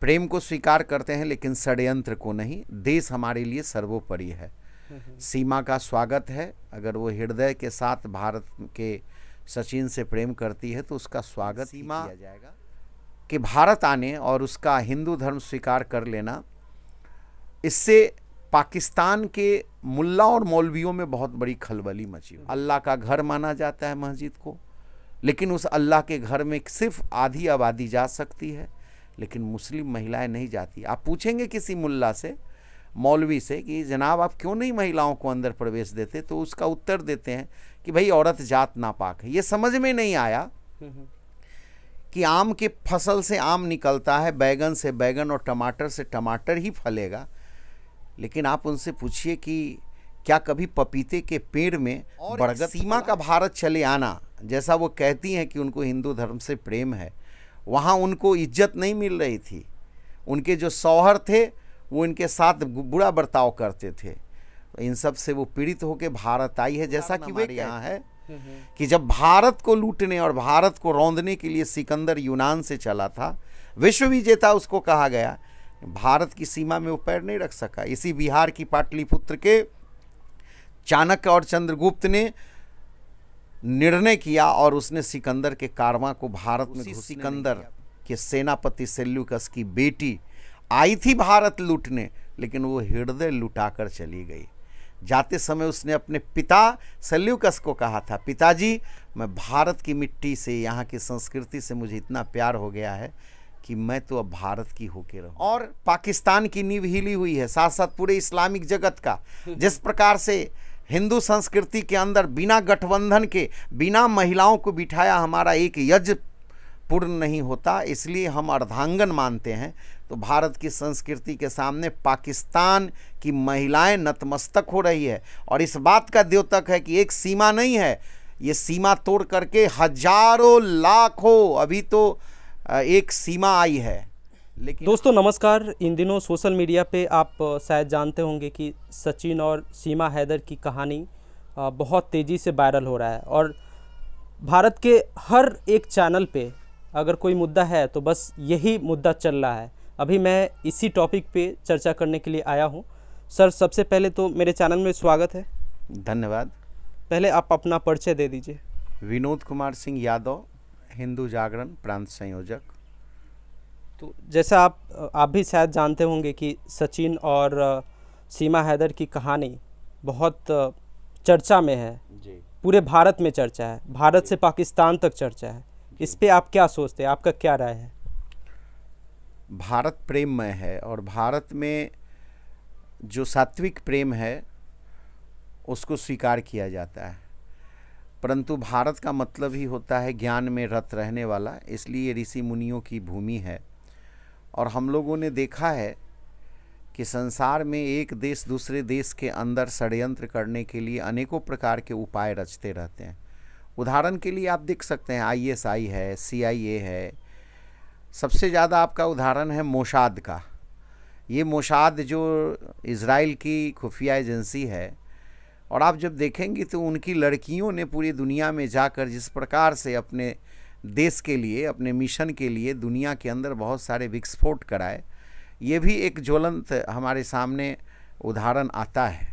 प्रेम को स्वीकार करते हैं लेकिन षड्यंत्र को नहीं देश हमारे लिए सर्वोपरि है सीमा का स्वागत है अगर वो हृदय के साथ भारत के सचिन से प्रेम करती है तो उसका स्वागत सीमा किया जाएगा कि भारत आने और उसका हिंदू धर्म स्वीकार कर लेना इससे पाकिस्तान के मुल्ला और मौलवियों में बहुत बड़ी खलबली मची हुई अल्लाह का घर माना जाता है मस्जिद को लेकिन उस अल्लाह के घर में सिर्फ आधी आबादी जा सकती है लेकिन मुस्लिम महिलाएं नहीं जाती आप पूछेंगे किसी मुल्ला से मौलवी से कि जनाब आप क्यों नहीं महिलाओं को अंदर प्रवेश देते तो उसका उत्तर देते हैं कि भाई औरत जात नापाक है ये समझ में नहीं आया कि आम के फसल से आम निकलता है बैगन से बैगन और टमाटर से टमाटर ही फलेगा लेकिन आप उनसे पूछिए कि क्या कभी पपीते के पेड़ में बरगद सीमा का भारत चले आना जैसा वो कहती हैं कि उनको हिंदू धर्म से प्रेम है वहाँ उनको इज्जत नहीं मिल रही थी उनके जो शौहर थे वो इनके साथ बुरा बर्ताव करते थे इन सब से वो पीड़ित होकर भारत आई है जैसा कि वे यहाँ है हम्म, हम्म। कि जब भारत को लूटने और भारत को रौंदने के लिए सिकंदर यूनान से चला था विश्व विजेता उसको कहा गया भारत की सीमा में वो पैर नहीं रख सका इसी बिहार की पाटलिपुत्र के चाणक्य और चंद्रगुप्त ने निर्णय किया और उसने सिकंदर के कारवां को भारत में सिकंदर के सेनापति सेल्यूकस की बेटी आई थी भारत लूटने लेकिन वो हृदय लुटाकर चली गई जाते समय उसने अपने पिता सेल्युकस को कहा था पिताजी मैं भारत की मिट्टी से यहाँ की संस्कृति से मुझे इतना प्यार हो गया है कि मैं तो अब भारत की होके रहूं और पाकिस्तान की नींव हिली हुई है साथ साथ पूरे इस्लामिक जगत का जिस प्रकार से हिंदू संस्कृति के अंदर बिना गठबंधन के बिना महिलाओं को बिठाया हमारा एक यज्ञ पूर्ण नहीं होता इसलिए हम अर्धांगन मानते हैं तो भारत की संस्कृति के सामने पाकिस्तान की महिलाएं नतमस्तक हो रही है और इस बात का द्योतक है कि एक सीमा नहीं है ये सीमा तोड़ करके हजारों लाखों अभी तो एक सीमा आई है लेकिन दोस्तों नमस्कार इन दिनों सोशल मीडिया पे आप शायद जानते होंगे कि सचिन और सीमा हैदर की कहानी बहुत तेज़ी से वायरल हो रहा है और भारत के हर एक चैनल पे अगर कोई मुद्दा है तो बस यही मुद्दा चल रहा है अभी मैं इसी टॉपिक पे चर्चा करने के लिए आया हूँ सर सबसे पहले तो मेरे चैनल में स्वागत है धन्यवाद पहले आप अपना परिचय दे दीजिए विनोद कुमार सिंह यादव हिंदू जागरण प्रांत संयोजक तो जैसा आप आप भी शायद जानते होंगे कि सचिन और सीमा हैदर की कहानी बहुत चर्चा में है जी पूरे भारत में चर्चा है भारत से पाकिस्तान तक चर्चा है इस पर आप क्या सोचते हैं आपका क्या राय है भारत प्रेममय है और भारत में जो सात्विक प्रेम है उसको स्वीकार किया जाता है परंतु भारत का मतलब ही होता है ज्ञान में रत रहने वाला इसलिए ऋषि मुनियों की भूमि है और हम लोगों ने देखा है कि संसार में एक देश दूसरे देश के अंदर षड्यंत्र करने के लिए अनेकों प्रकार के उपाय रचते रहते हैं उदाहरण के लिए आप देख सकते हैं आईएसआई है सीआईए है सबसे ज़्यादा आपका उदाहरण है मोशाद का ये मोशाद जो इसराइल की खुफिया एजेंसी है और आप जब देखेंगे तो उनकी लड़कियों ने पूरी दुनिया में जाकर जिस प्रकार से अपने देश के लिए अपने मिशन के लिए दुनिया के अंदर बहुत सारे विस्फोट कराए ये भी एक ज्वलंत हमारे सामने उदाहरण आता है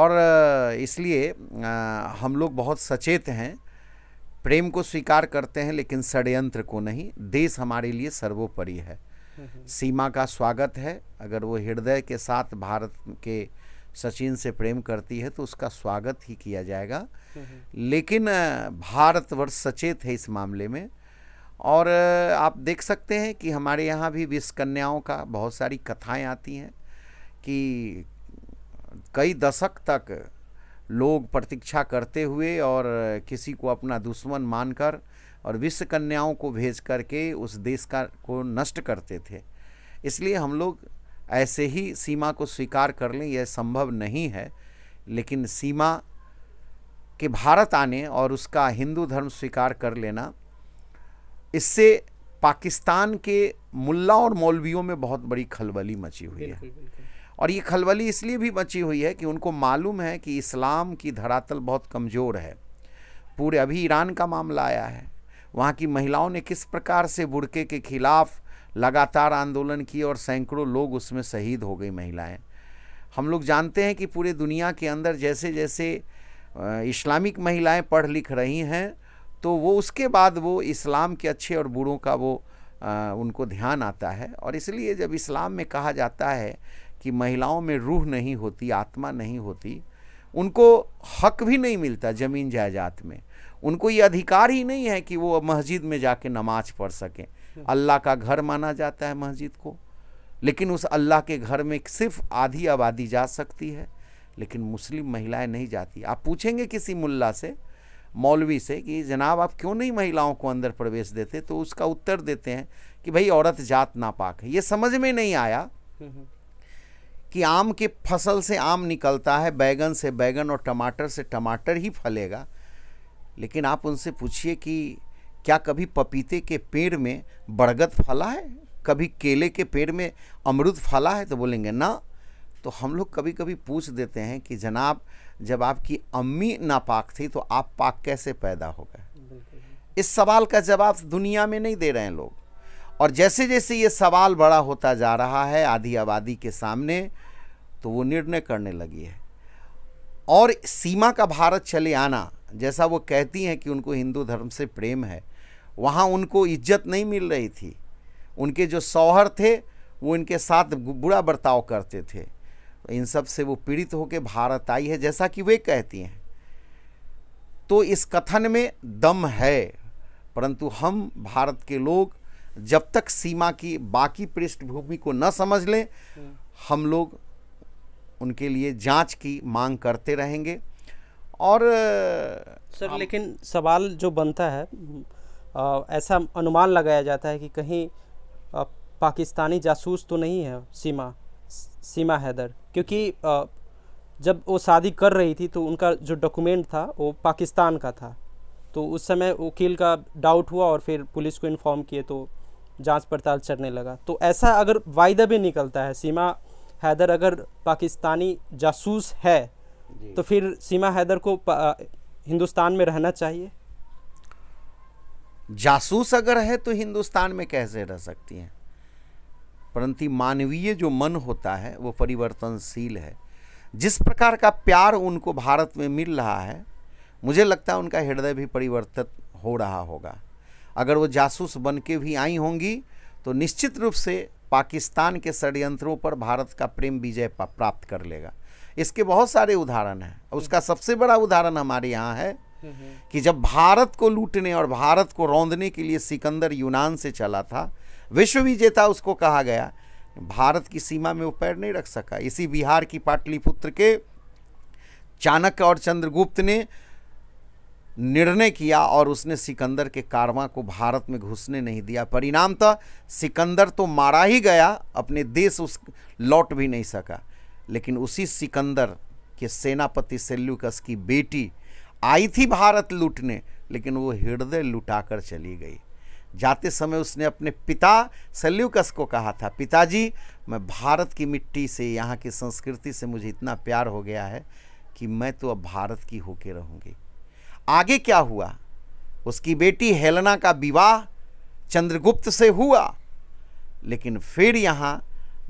और इसलिए हम लोग बहुत सचेत हैं प्रेम को स्वीकार करते हैं लेकिन षडयंत्र को नहीं देश हमारे लिए सर्वोपरि है हम्म, हम्म। सीमा का स्वागत है अगर वो हृदय के साथ भारत के सचिन से प्रेम करती है तो उसका स्वागत ही किया जाएगा हम्म, हम्म। लेकिन भारतवर्ष सचेत है इस मामले में और आप देख सकते हैं कि हमारे यहाँ भी विश्व कन्याओं का बहुत सारी कथाएं आती हैं कि कई दशक तक लोग प्रतीक्षा करते हुए और किसी को अपना दुश्मन मानकर और विश्व कन्याओं को भेज करके उस देश का को नष्ट करते थे इसलिए हम लोग ऐसे ही सीमा को स्वीकार कर लें यह संभव नहीं है लेकिन सीमा के भारत आने और उसका हिंदू धर्म स्वीकार कर लेना इससे पाकिस्तान के मुल्ला और मौलवियों में बहुत बड़ी खलबली मची हुई है और ये खलबली इसलिए भी मची हुई है कि उनको मालूम है कि इस्लाम की धरातल बहुत कमज़ोर है पूरे अभी ईरान का मामला आया है वहाँ की महिलाओं ने किस प्रकार से बुड़के के खिलाफ लगातार आंदोलन की और सैकड़ों लोग उसमें शहीद हो गई महिलाएं हम लोग जानते हैं कि पूरे दुनिया के अंदर जैसे जैसे इस्लामिक महिलाएं पढ़ लिख रही हैं तो वो उसके बाद वो इस्लाम के अच्छे और बुरों का वो उनको ध्यान आता है और इसलिए जब इस्लाम में कहा जाता है कि महिलाओं में रूह नहीं होती आत्मा नहीं होती उनको हक भी नहीं मिलता ज़मीन जायदाद में उनको ये अधिकार ही नहीं है कि वो मस्जिद में जाके नमाज़ पढ़ सकें अल्लाह का घर माना जाता है मस्जिद को लेकिन उस अल्लाह के घर में सिर्फ आधी आबादी जा सकती है लेकिन मुस्लिम महिलाएं नहीं जाती आप पूछेंगे किसी मुल्ला से मौलवी से कि जनाब आप क्यों नहीं महिलाओं को अंदर प्रवेश देते तो उसका उत्तर देते हैं कि भाई औरत जात नापाक है ये समझ में नहीं आया कि आम के फसल से आम निकलता है बैगन से बैगन और टमाटर से टमाटर ही फलेगा लेकिन आप उनसे पूछिए कि क्या कभी पपीते के पेड़ में बरगद फला है कभी केले के पेड़ में अमरुद फला है तो बोलेंगे ना तो हम लोग कभी कभी पूछ देते हैं कि जनाब जब आपकी अम्मी नापाक थी तो आप पाक कैसे पैदा हो गए इस सवाल का जवाब दुनिया में नहीं दे रहे हैं लोग और जैसे जैसे ये सवाल बड़ा होता जा रहा है आधी आबादी के सामने तो वो निर्णय करने लगी है और सीमा का भारत चले आना जैसा वो कहती हैं कि उनको हिंदू धर्म से प्रेम है वहाँ उनको इज्जत नहीं मिल रही थी उनके जो शौहर थे वो इनके साथ बुरा बर्ताव करते थे इन सब से वो पीड़ित होकर भारत आई है जैसा कि वे कहती हैं तो इस कथन में दम है परंतु हम भारत के लोग जब तक सीमा की बाकी पृष्ठभूमि को न समझ लें हम लोग उनके लिए जांच की मांग करते रहेंगे और सर लेकिन सवाल जो बनता है ऐसा अनुमान लगाया जाता है कि कहीं पाकिस्तानी जासूस तो नहीं है सीमा सीमा हैदर क्योंकि जब वो शादी कर रही थी तो उनका जो डॉक्यूमेंट था वो पाकिस्तान का था तो उस समय वकील का डाउट हुआ और फिर पुलिस को इन्फॉर्म किए तो जांच पड़ताल चढ़ने लगा तो ऐसा अगर वायदा भी निकलता है सीमा हैदर अगर पाकिस्तानी जासूस है तो फिर सीमा हैदर को हिंदुस्तान में रहना चाहिए जासूस अगर है तो हिंदुस्तान में कैसे रह सकती हैं परंतु मानवीय जो मन होता है वो परिवर्तनशील है जिस प्रकार का प्यार उनको भारत में मिल रहा है मुझे लगता है उनका हृदय भी परिवर्तित हो रहा होगा अगर वो जासूस बन के भी आई होंगी तो निश्चित रूप से पाकिस्तान के षडयंत्रों पर भारत का प्रेम विजय प्राप्त कर लेगा इसके बहुत सारे उदाहरण हैं उसका सबसे बड़ा उदाहरण हमारे यहाँ है कि जब भारत को लूटने और भारत को रौंदने के लिए सिकंदर यूनान से चला था विश्व विजेता उसको कहा गया भारत की सीमा में वो पैर नहीं रख सका इसी बिहार की पाटलिपुत्र के चाणक्य और चंद्रगुप्त ने निर्णय किया और उसने सिकंदर के कारवा को भारत में घुसने नहीं दिया परिणाम था सिकंदर तो मारा ही गया अपने देश उस लौट भी नहीं सका लेकिन उसी सिकंदर के सेनापति सेल्यूकस की बेटी आई थी भारत लूटने लेकिन वो हृदय लुटाकर चली गई जाते समय उसने अपने पिता सल्यूकस को कहा था पिताजी मैं भारत की मिट्टी से यहाँ की संस्कृति से मुझे इतना प्यार हो गया है कि मैं तो अब भारत की होके रहूँगी आगे क्या हुआ उसकी बेटी हेलना का विवाह चंद्रगुप्त से हुआ लेकिन फिर यहाँ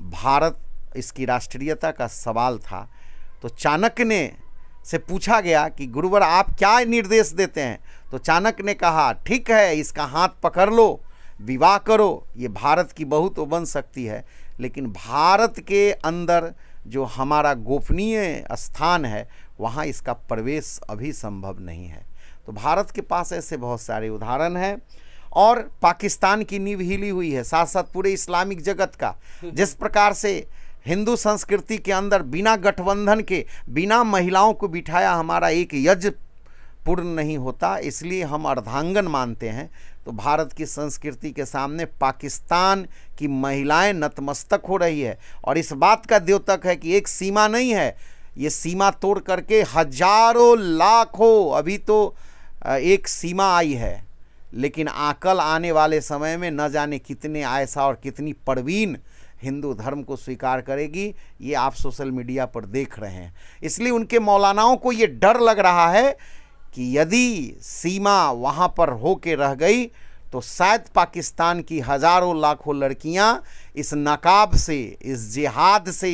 भारत इसकी राष्ट्रीयता का सवाल था तो चाणक्य ने से पूछा गया कि गुरुवर आप क्या निर्देश देते हैं तो चाणक ने कहा ठीक है इसका हाथ पकड़ लो विवाह करो ये भारत की बहुत बन सकती है लेकिन भारत के अंदर जो हमारा गोपनीय स्थान है वहाँ इसका प्रवेश अभी संभव नहीं है तो भारत के पास ऐसे बहुत सारे उदाहरण हैं और पाकिस्तान की नींव हिली हुई है साथ साथ पूरे इस्लामिक जगत का जिस प्रकार से हिंदू संस्कृति के अंदर बिना गठबंधन के बिना महिलाओं को बिठाया हमारा एक यज्ञ पूर्ण नहीं होता इसलिए हम अर्धांगन मानते हैं तो भारत की संस्कृति के सामने पाकिस्तान की महिलाएं नतमस्तक हो रही है और इस बात का द्योतक है कि एक सीमा नहीं है ये सीमा तोड़ करके हजारों लाखों अभी तो एक सीमा आई है लेकिन आकल आने वाले समय में न जाने कितने आयसा और कितनी परवीन हिंदू धर्म को स्वीकार करेगी ये आप सोशल मीडिया पर देख रहे हैं इसलिए उनके मौलानाओं को ये डर लग रहा है कि यदि सीमा वहाँ पर हो के रह गई तो शायद पाकिस्तान की हज़ारों लाखों लड़कियां इस नकाब से इस जिहाद से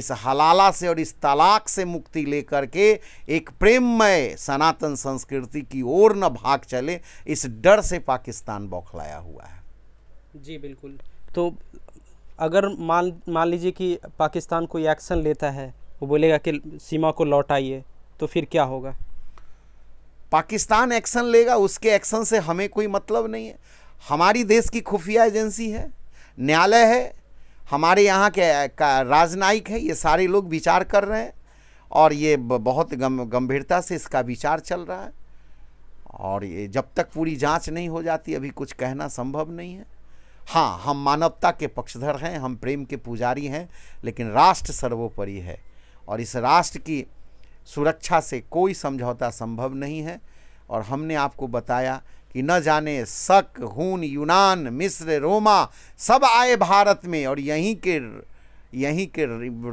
इस हलाला से और इस तलाक से मुक्ति लेकर के एक प्रेममय सनातन संस्कृति की ओर न भाग चले इस डर से पाकिस्तान बौखलाया हुआ है जी बिल्कुल तो अगर मान मान लीजिए कि पाकिस्तान कोई एक्शन लेता है वो बोलेगा कि सीमा को लौट आइए तो फिर क्या होगा पाकिस्तान एक्शन लेगा उसके एक्शन से हमें कोई मतलब नहीं है हमारी देश की खुफिया एजेंसी है न्यायालय है हमारे यहाँ के राजनयिक है ये सारे लोग विचार कर रहे हैं और ये बहुत गम गंभीरता से इसका विचार चल रहा है और ये जब तक पूरी जांच नहीं हो जाती अभी कुछ कहना संभव नहीं है हाँ हम मानवता के पक्षधर हैं हम प्रेम के पुजारी हैं लेकिन राष्ट्र सर्वोपरि है और इस राष्ट्र की सुरक्षा से कोई समझौता संभव नहीं है और हमने आपको बताया कि न जाने शक हून यूनान मिस्र रोमा सब आए भारत में और यहीं के यहीं के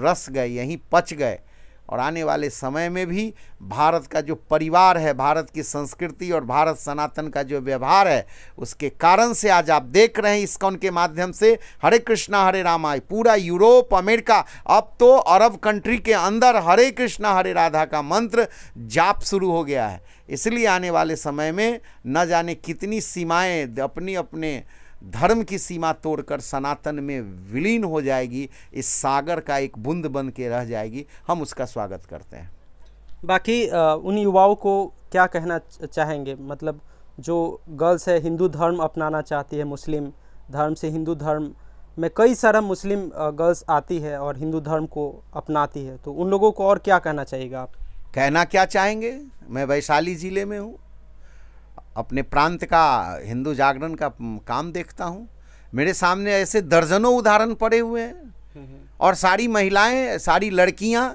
रस गए यहीं पच गए और आने वाले समय में भी भारत का जो परिवार है भारत की संस्कृति और भारत सनातन का जो व्यवहार है उसके कारण से आज आप देख रहे हैं इसकॉन के माध्यम से हरे कृष्णा हरे रामाय पूरा यूरोप अमेरिका अब तो अरब कंट्री के अंदर हरे कृष्णा हरे राधा का मंत्र जाप शुरू हो गया है इसलिए आने वाले समय में न जाने कितनी सीमाएँ अपनी अपने धर्म की सीमा तोड़कर सनातन में विलीन हो जाएगी इस सागर का एक बुंद बन के रह जाएगी हम उसका स्वागत करते हैं बाकी उन युवाओं को क्या कहना चाहेंगे मतलब जो गर्ल्स है हिंदू धर्म अपनाना चाहती है मुस्लिम धर्म से हिंदू धर्म में कई सारा मुस्लिम गर्ल्स आती है और हिंदू धर्म को अपनाती है तो उन लोगों को और क्या कहना चाहिएगा आप कहना क्या चाहेंगे मैं वैशाली ज़िले में हूँ अपने प्रांत का हिंदू जागरण का काम देखता हूँ मेरे सामने ऐसे दर्जनों उदाहरण पड़े हुए हैं और सारी महिलाएं सारी लड़कियां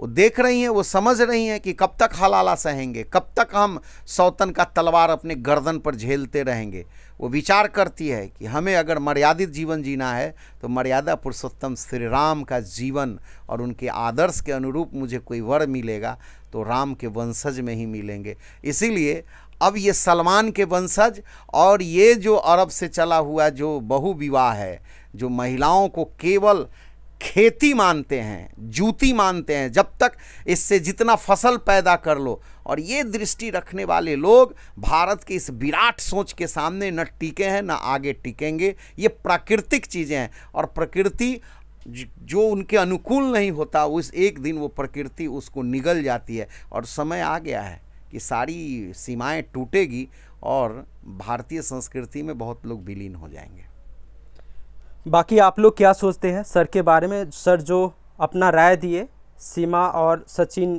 वो देख रही हैं वो समझ रही हैं कि कब तक हलाला सहेंगे कब तक हम सौतन का तलवार अपने गर्दन पर झेलते रहेंगे वो विचार करती है कि हमें अगर मर्यादित जीवन जीना है तो मर्यादा पुरुषोत्तम श्री राम का जीवन और उनके आदर्श के अनुरूप मुझे कोई वर मिलेगा तो राम के वंशज में ही मिलेंगे इसीलिए अब ये सलमान के वंशज और ये जो अरब से चला हुआ जो बहु विवाह है जो महिलाओं को केवल खेती मानते हैं जूती मानते हैं जब तक इससे जितना फसल पैदा कर लो और ये दृष्टि रखने वाले लोग भारत के इस विराट सोच के सामने न टिके हैं न आगे टिकेंगे ये प्राकृतिक चीज़ें हैं और प्रकृति जो उनके अनुकूल नहीं होता उस एक दिन वो प्रकृति उसको निगल जाती है और समय आ गया है कि सारी सीमाएं टूटेगी और भारतीय संस्कृति में बहुत लोग विलीन हो जाएंगे बाकी आप लोग क्या सोचते हैं सर के बारे में सर जो अपना राय दिए सीमा और सचिन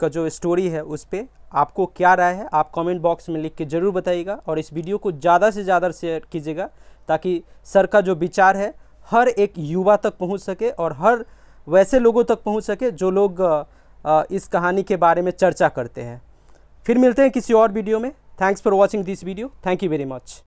का जो स्टोरी है उस पर आपको क्या राय है आप कमेंट बॉक्स में लिख के ज़रूर बताइएगा और इस वीडियो को ज़्यादा से ज़्यादा शेयर कीजिएगा ताकि सर का जो विचार है हर एक युवा तक पहुंच सके और हर वैसे लोगों तक पहुंच सके जो लोग इस कहानी के बारे में चर्चा करते हैं फिर मिलते हैं किसी और वीडियो में thanks for watching this video thank you very much